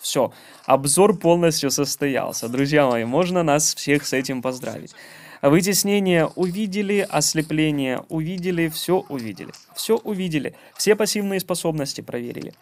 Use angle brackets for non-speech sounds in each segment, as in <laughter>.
Все, обзор полностью состоялся. Друзья мои, можно нас всех с этим поздравить. Вытеснение увидели, ослепление увидели, все увидели. Все увидели, все пассивные способности проверили.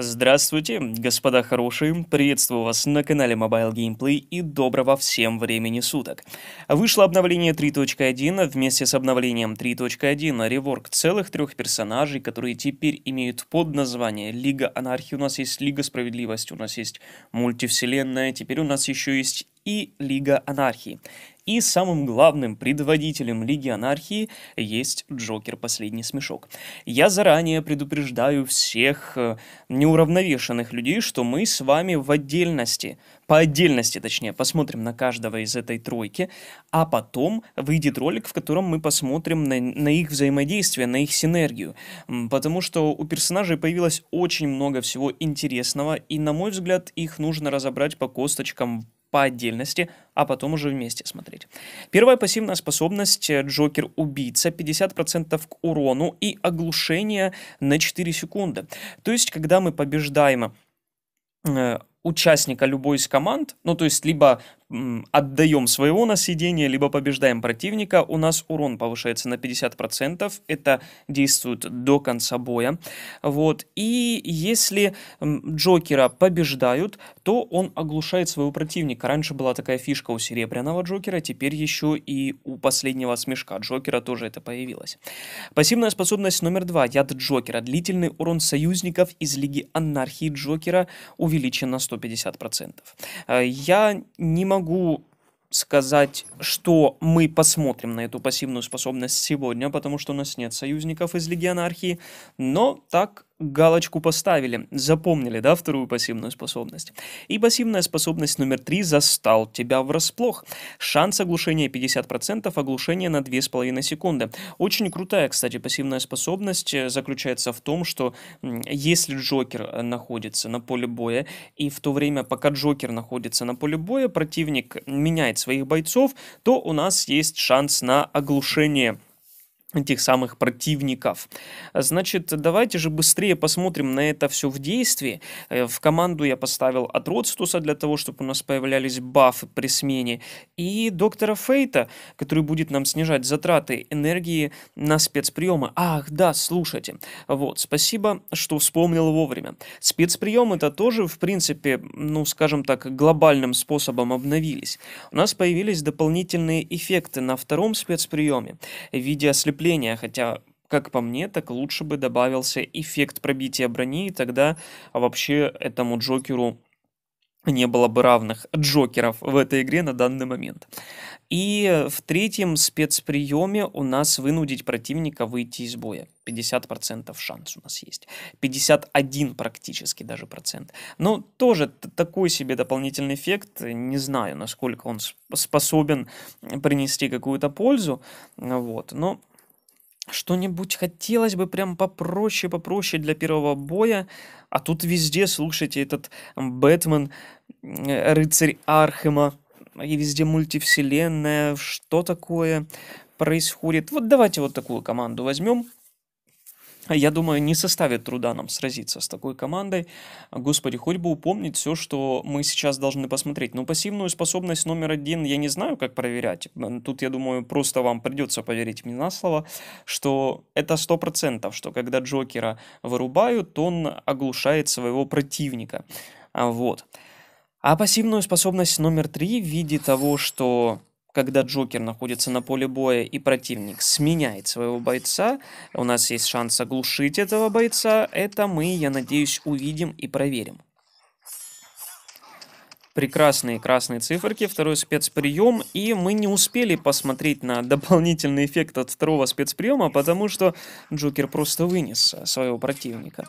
Здравствуйте, господа хорошие, приветствую вас на канале Mobile Gameplay и доброго всем времени суток. Вышло обновление 3.1, вместе с обновлением 3.1 реворк целых трех персонажей, которые теперь имеют под название Лига Анархии, у нас есть Лига Справедливости, у нас есть Мультивселенная, теперь у нас еще есть и Лига Анархии. И самым главным предводителем Лиги Анархии есть Джокер Последний Смешок. Я заранее предупреждаю всех э, неуравновешенных людей, что мы с вами в отдельности, по отдельности точнее, посмотрим на каждого из этой тройки, а потом выйдет ролик, в котором мы посмотрим на, на их взаимодействие, на их синергию. Потому что у персонажей появилось очень много всего интересного, и, на мой взгляд, их нужно разобрать по косточкам по отдельности, а потом уже вместе смотреть. Первая пассивная способность э, Джокер-убийца 50% к урону и оглушение на 4 секунды. То есть, когда мы побеждаем э, участника любой из команд, ну то есть либо отдаем своего на сидение либо побеждаем противника, у нас урон повышается на 50%, это действует до конца боя. Вот. И если Джокера побеждают, то он оглушает своего противника. Раньше была такая фишка у Серебряного Джокера, теперь еще и у последнего смешка Джокера тоже это появилось. Пассивная способность номер два, яд Джокера. Длительный урон союзников из Лиги Анархии Джокера увеличен на 150%. Э, я не могу могу сказать, что мы посмотрим на эту пассивную способность сегодня, потому что у нас нет союзников из Легионархии, но так галочку поставили, запомнили, да, вторую пассивную способность. И пассивная способность номер три застал тебя врасплох. Шанс оглушения 50%, оглушение на 2,5 секунды. Очень крутая, кстати, пассивная способность э, заключается в том, что если Джокер э, находится на поле боя, и в то время, пока Джокер находится на поле боя, противник меняет своих бойцов, то у нас есть шанс на оглушение этих самых противников. Значит, давайте же быстрее посмотрим на это все в действии. Э, в команду я поставил от Родстуса для того, чтобы у нас появлялись бафы при смене, и доктора Фейта, который будет нам снижать затраты энергии на спецприемы. Ах, да, слушайте. Вот, спасибо, что вспомнил вовремя. Спецприемы это тоже, в принципе, ну, скажем так, глобальным способом обновились. У нас появились дополнительные эффекты на втором спецприеме в виде ослепления подкрепления, хотя как по мне, так лучше бы добавился эффект пробития брони, и тогда вообще этому Джокеру не было бы равных Джокеров в этой игре на данный момент. И в третьем спецприеме у нас вынудить противника выйти из боя. 50% шанс у нас есть. 51 практически даже процент. Но тоже такой себе дополнительный эффект. Не знаю, насколько он способен принести какую-то пользу. Вот. Но что-нибудь хотелось бы прям попроще, попроще для первого боя. А тут везде, слушайте, этот Бэтмен, э, рыцарь Архема, и везде мультивселенная, что такое происходит. Вот давайте вот такую команду возьмем я думаю, не составит труда нам сразиться с такой командой. Господи, хоть бы упомнить все, что мы сейчас должны посмотреть. Но ну, пассивную способность номер один я не знаю, как проверять. Тут, я думаю, просто вам придется поверить мне на слово, что это сто процентов, что когда Джокера вырубают, он оглушает своего противника. Вот. А пассивную способность номер три в виде того, что когда Джокер находится на поле боя и противник сменяет своего бойца, у нас есть шанс оглушить этого бойца. Это мы, я надеюсь, увидим и проверим. Прекрасные красные циферки, второй спецприем, и мы не успели посмотреть на дополнительный эффект от второго спецприема, потому что Джокер просто вынес своего противника.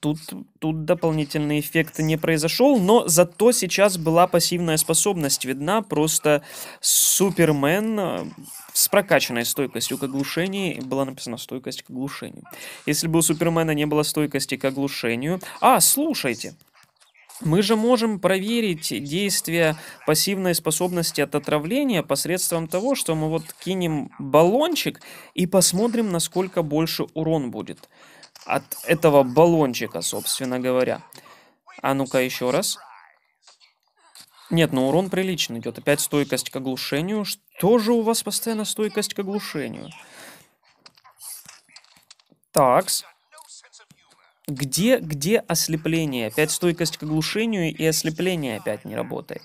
Тут, тут дополнительный эффект не произошел, но зато сейчас была пассивная способность видна. Просто Супермен э, с прокачанной стойкостью к оглушению. Была написана стойкость к оглушению. Если бы у Супермена не было стойкости к оглушению... А, слушайте! Мы же можем проверить действие пассивной способности от отравления посредством того, что мы вот кинем баллончик и посмотрим, насколько больше урон будет от этого баллончика, собственно говоря. А ну-ка еще раз. Нет, но ну урон приличный идет. Опять стойкость к оглушению. Что же у вас постоянно стойкость к оглушению? Такс. Где, где ослепление? Опять стойкость к оглушению и ослепление опять не работает.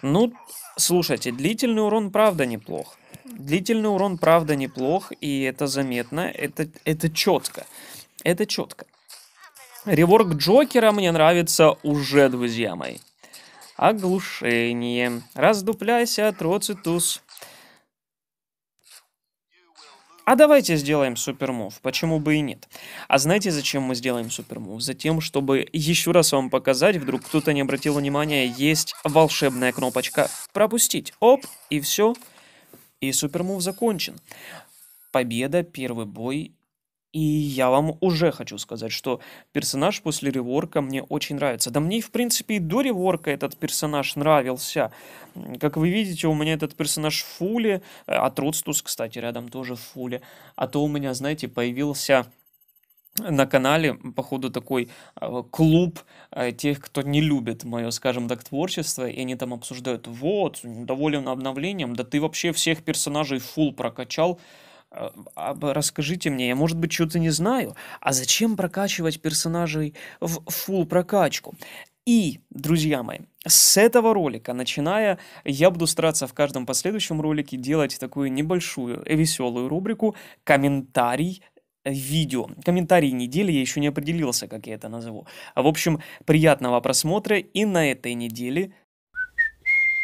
Ну, слушайте, длительный урон правда неплох. Длительный урон, правда, неплох, и это заметно, это, это четко. Это четко. Реворк Джокера мне нравится уже, друзья мои. Оглушение. Раздупляйся, Троцитус. А давайте сделаем супермув, почему бы и нет. А знаете, зачем мы сделаем супермув? Затем, чтобы еще раз вам показать, вдруг кто-то не обратил внимания, есть волшебная кнопочка «Пропустить». Оп, и все. Все. И супермув закончен. Победа, первый бой. И я вам уже хочу сказать, что персонаж после реворка мне очень нравится. Да мне, в принципе, и до реворка этот персонаж нравился. Как вы видите, у меня этот персонаж в фуле. От э, а Родстус, кстати, рядом тоже в фуле. А то у меня, знаете, появился на канале, походу, такой э, клуб э, тех, кто не любит мое, скажем так, творчество, и они там обсуждают, вот, доволен обновлением, да ты вообще всех персонажей фул прокачал, э, расскажите мне, я, может быть, что-то не знаю, а зачем прокачивать персонажей в фул прокачку? И, друзья мои, с этого ролика, начиная, я буду стараться в каждом последующем ролике делать такую небольшую веселую рубрику «Комментарий Э, видео. Комментарий недели, я еще не определился, как я это назову. А, в общем, приятного просмотра и на этой неделе...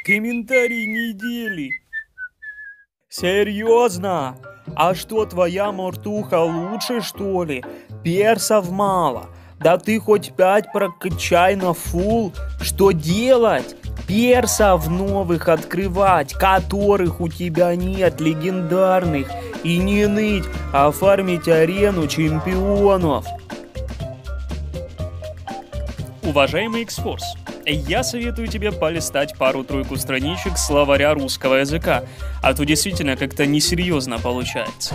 Комментарий недели! Серьезно? А что, твоя мортуха лучше, что ли? Персов мало. Да ты хоть пять прокачай на фул. Что делать? персов новых открывать, которых у тебя нет, легендарных, и не ныть, а фармить арену чемпионов. Уважаемый X-Force, я советую тебе полистать пару-тройку страничек словаря русского языка, а то действительно как-то несерьезно получается.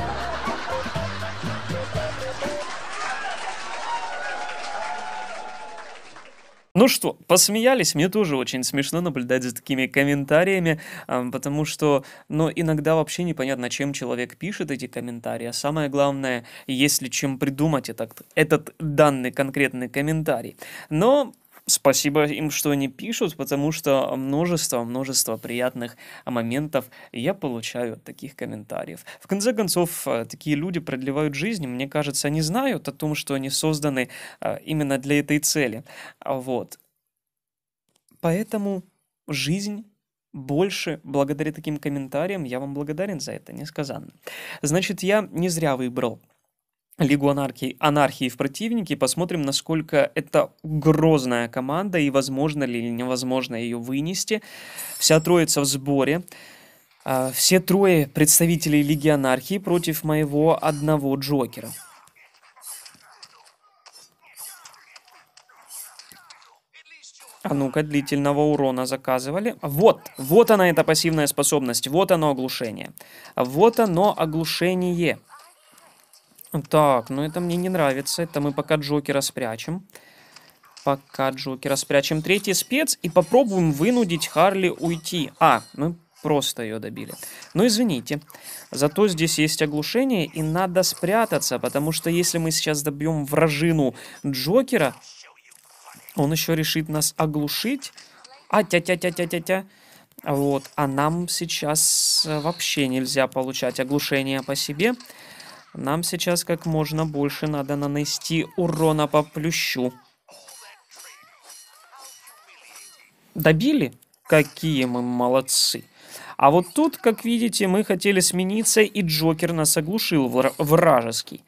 Ну что, посмеялись? Мне тоже очень смешно наблюдать за такими комментариями, потому что, ну, иногда вообще непонятно, чем человек пишет эти комментарии. А самое главное, есть ли чем придумать этот, этот данный конкретный комментарий. Но Спасибо им, что они пишут, потому что множество-множество приятных моментов я получаю от таких комментариев. В конце концов, э, такие люди продлевают жизнь, мне кажется, они знают о том, что они созданы э, именно для этой цели. А вот. Поэтому жизнь больше благодаря таким комментариям. Я вам благодарен за это, несказанно. Значит, я не зря выбрал Лигу анархии, анархии в противнике, посмотрим, насколько это грозная команда и возможно ли или невозможно ее вынести. Вся троица в сборе. А, все трое представителей Лиги Анархии против моего одного Джокера. А ну-ка, длительного урона заказывали. Вот, вот она эта пассивная способность, вот оно оглушение. Вот оно оглушение. Так, ну это мне не нравится. Это мы пока Джокера спрячем. Пока Джокера спрячем. Третий спец и попробуем вынудить Харли уйти. А, мы просто ее добили. Ну извините. Зато здесь есть оглушение и надо спрятаться, потому что если мы сейчас добьем вражину Джокера, он еще решит нас оглушить. А, тя-тя-тя-тя-тя-тя. Вот, а нам сейчас э, вообще нельзя получать оглушение по себе. Нам сейчас как можно больше надо нанести урона по плющу. Добили? Какие мы молодцы. А вот тут, как видите, мы хотели смениться, и Джокер нас оглушил вражеский.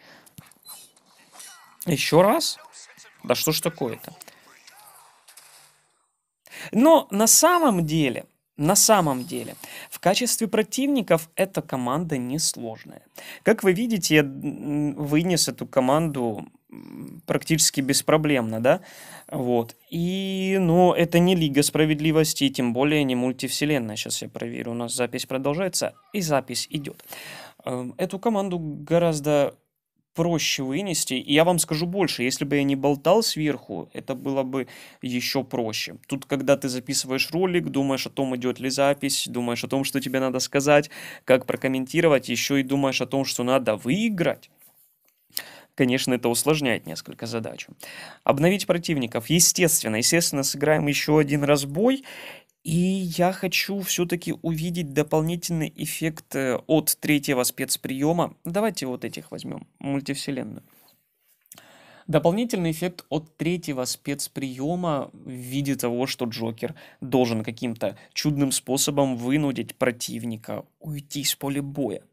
Еще раз? Да что ж такое-то? Но на самом деле, на самом деле, качестве противников эта команда несложная. Как вы видите, я вынес эту команду практически беспроблемно, да, вот, и, но ну, это не Лига Справедливости, тем более не мультивселенная, сейчас я проверю, у нас запись продолжается, и запись идет. Эм, эту команду гораздо проще вынести. И я вам скажу больше, если бы я не болтал сверху, это было бы еще проще. Тут, когда ты записываешь ролик, думаешь о том, идет ли запись, думаешь о том, что тебе надо сказать, как прокомментировать, еще и думаешь о том, что надо выиграть. Конечно, это усложняет несколько задачу. Обновить противников. Естественно, естественно, сыграем еще один разбой. И я хочу все-таки увидеть дополнительный эффект э, от третьего спецприема. Давайте вот этих возьмем, мультивселенную. Дополнительный эффект от третьего спецприема в виде того, что Джокер должен каким-то чудным способом вынудить противника уйти с поля боя.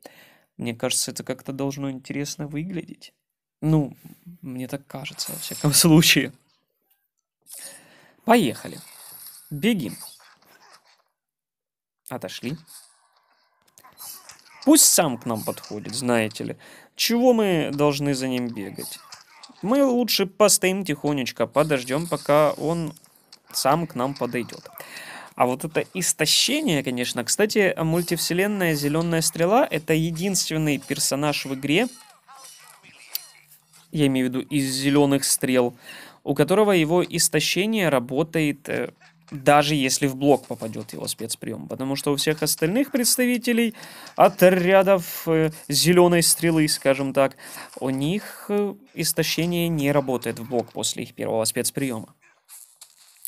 Мне кажется, это как-то должно интересно выглядеть. Ну, мне так кажется, во всяком <laughs> случае. Поехали. Бегим. Отошли. Пусть сам к нам подходит, знаете ли. Чего мы должны за ним бегать? Мы лучше постоим тихонечко, подождем, пока он сам к нам подойдет. А вот это истощение, конечно. Кстати, мультивселенная «Зеленая стрела» — это единственный персонаж в игре, я имею в виду из «Зеленых стрел», у которого его истощение работает э, даже если в блок попадет его спецприем, потому что у всех остальных представителей отрядов э, зеленой стрелы, скажем так, у них э, истощение не работает в блок после их первого спецприема.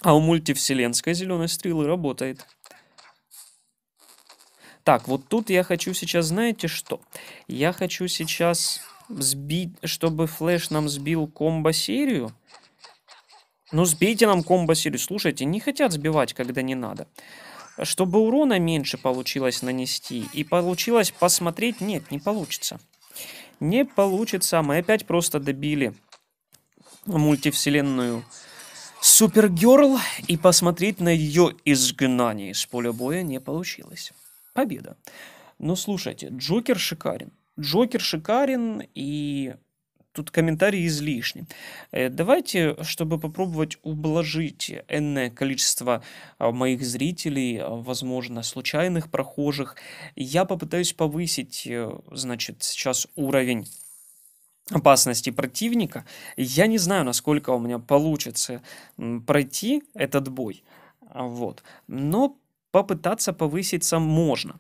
А у мультивселенской зеленой стрелы работает. Так, вот тут я хочу сейчас, знаете что? Я хочу сейчас сбить, чтобы флэш нам сбил комбо-серию. Ну, сбейте нам комбо силю. Слушайте, не хотят сбивать, когда не надо. Чтобы урона меньше получилось нанести и получилось посмотреть, нет, не получится. Не получится. Мы опять просто добили мультивселенную Супергерл, и посмотреть на ее изгнание из поля боя не получилось. Победа. Но слушайте, Джокер шикарен. Джокер шикарен, и тут комментарии излишни. Э, давайте, чтобы попробовать ублажить энное количество а, моих зрителей, а, возможно, случайных прохожих, я попытаюсь повысить, э, значит, сейчас уровень опасности противника. Я не знаю, насколько у меня получится пройти этот бой. А, вот. Но попытаться повыситься можно.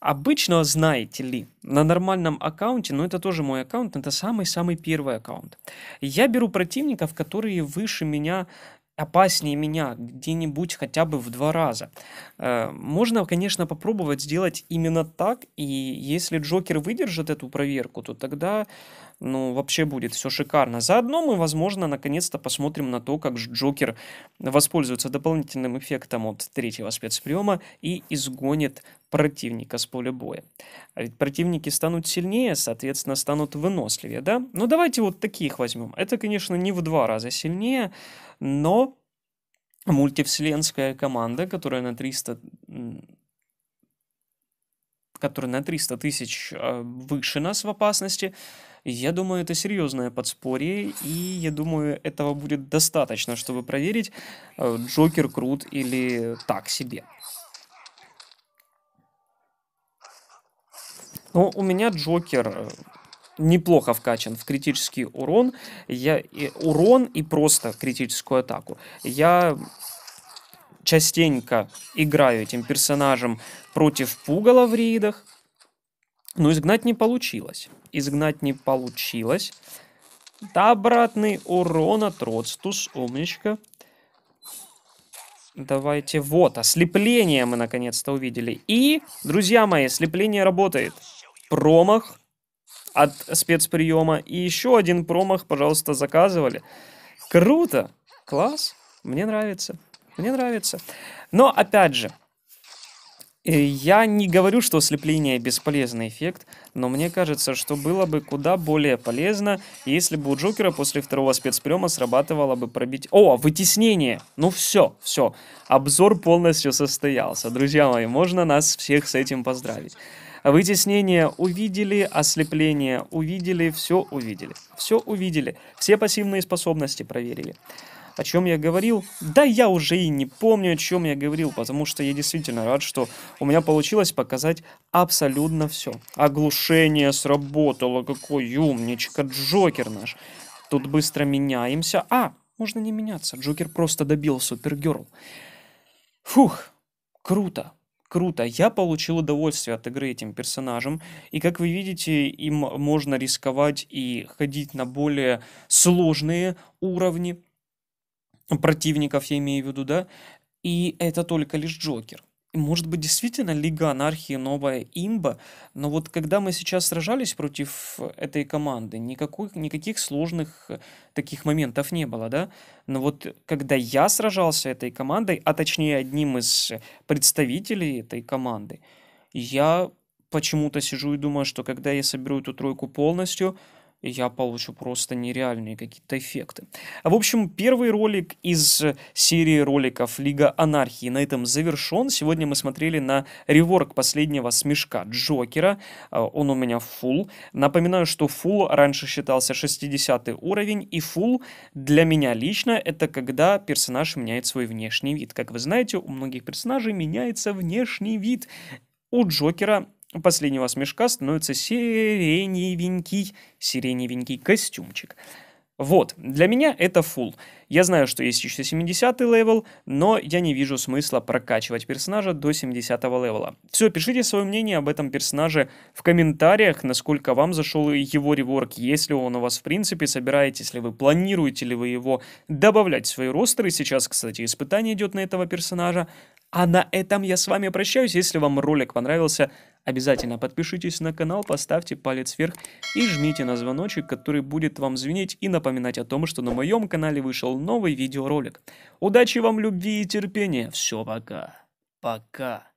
Обычно, знаете ли, на нормальном аккаунте, но это тоже мой аккаунт, это самый-самый первый аккаунт. Я беру противников, которые выше меня опаснее меня где-нибудь хотя бы в два раза. Э, можно, конечно, попробовать сделать именно так, и если Джокер выдержит эту проверку, то тогда ну, вообще будет все шикарно. Заодно мы, возможно, наконец-то посмотрим на то, как Джокер воспользуется дополнительным эффектом от третьего спецприема и изгонит противника с поля боя. А ведь противники станут сильнее, соответственно, станут выносливее, да? Ну, давайте вот таких возьмем. Это, конечно, не в два раза сильнее, но мультивселенская команда, которая на 300 который на 300 тысяч а, выше нас в опасности, я думаю, это серьезное подспорье, и я думаю, этого будет достаточно, чтобы проверить, э, Джокер крут или так себе. Но ну, у меня Джокер э, неплохо вкачан в критический урон, я, и урон и просто критическую атаку. Я частенько играю этим персонажем против пугала в рейдах. Но изгнать не получилось. Изгнать не получилось. Да, обратный урон от Родстус, умничка. Давайте, вот, ослепление мы наконец-то увидели. И, друзья мои, ослепление работает. Промах от спецприема. И еще один промах, пожалуйста, заказывали. Круто! Класс! Мне нравится. Мне нравится. Но, опять же, э, я не говорю, что ослепление бесполезный эффект, но мне кажется, что было бы куда более полезно, если бы у Джокера после второго спецприема срабатывало бы пробить... О, вытеснение! Ну все, все, обзор полностью состоялся. Друзья мои, можно нас всех с этим поздравить. Вытеснение увидели, ослепление увидели, все увидели. Все увидели, все пассивные способности проверили. О чем я говорил? Да я уже и не помню, о чем я говорил, потому что я действительно рад, что у меня получилось показать абсолютно все. Оглушение сработало, какой умничка, Джокер наш. Тут быстро меняемся. А, можно не меняться, Джокер просто добил Супергерл. Фух, круто круто. Я получил удовольствие от игры этим персонажем. И как вы видите, им можно рисковать и ходить на более сложные уровни противников, я имею в виду, да, и это только лишь Джокер. Может быть, действительно Лига Анархии новая имба, но вот когда мы сейчас сражались против этой команды, никакой, никаких сложных э, таких моментов не было, да? Но вот когда я сражался этой командой, а точнее одним из представителей этой команды, я почему-то сижу и думаю, что когда я соберу эту тройку полностью – я получу просто нереальные какие-то эффекты. В общем, первый ролик из серии роликов Лига Анархии на этом завершен. Сегодня мы смотрели на реворк последнего смешка Джокера. А, он у меня фул. Напоминаю, что фул раньше считался 60 уровень, и фул для меня лично это когда персонаж меняет свой внешний вид. Как вы знаете, у многих персонажей меняется внешний вид. У Джокера у последнего смешка становится сиреневенький, сиреневенький костюмчик. Вот, для меня это фул. Я знаю, что есть еще 70 левел, но я не вижу смысла прокачивать персонажа до 70 левела. Все, пишите свое мнение об этом персонаже в комментариях, насколько вам зашел его реворк, если он у вас в принципе собираете, если вы планируете ли вы его добавлять в свои ростеры. Сейчас, кстати, испытание идет на этого персонажа. А на этом я с вами прощаюсь. Если вам ролик понравился, Обязательно подпишитесь на канал, поставьте палец вверх и жмите на звоночек, который будет вам звенеть и напоминать о том, что на моем канале вышел новый видеоролик. Удачи вам, любви и терпения. Все, пока. Пока.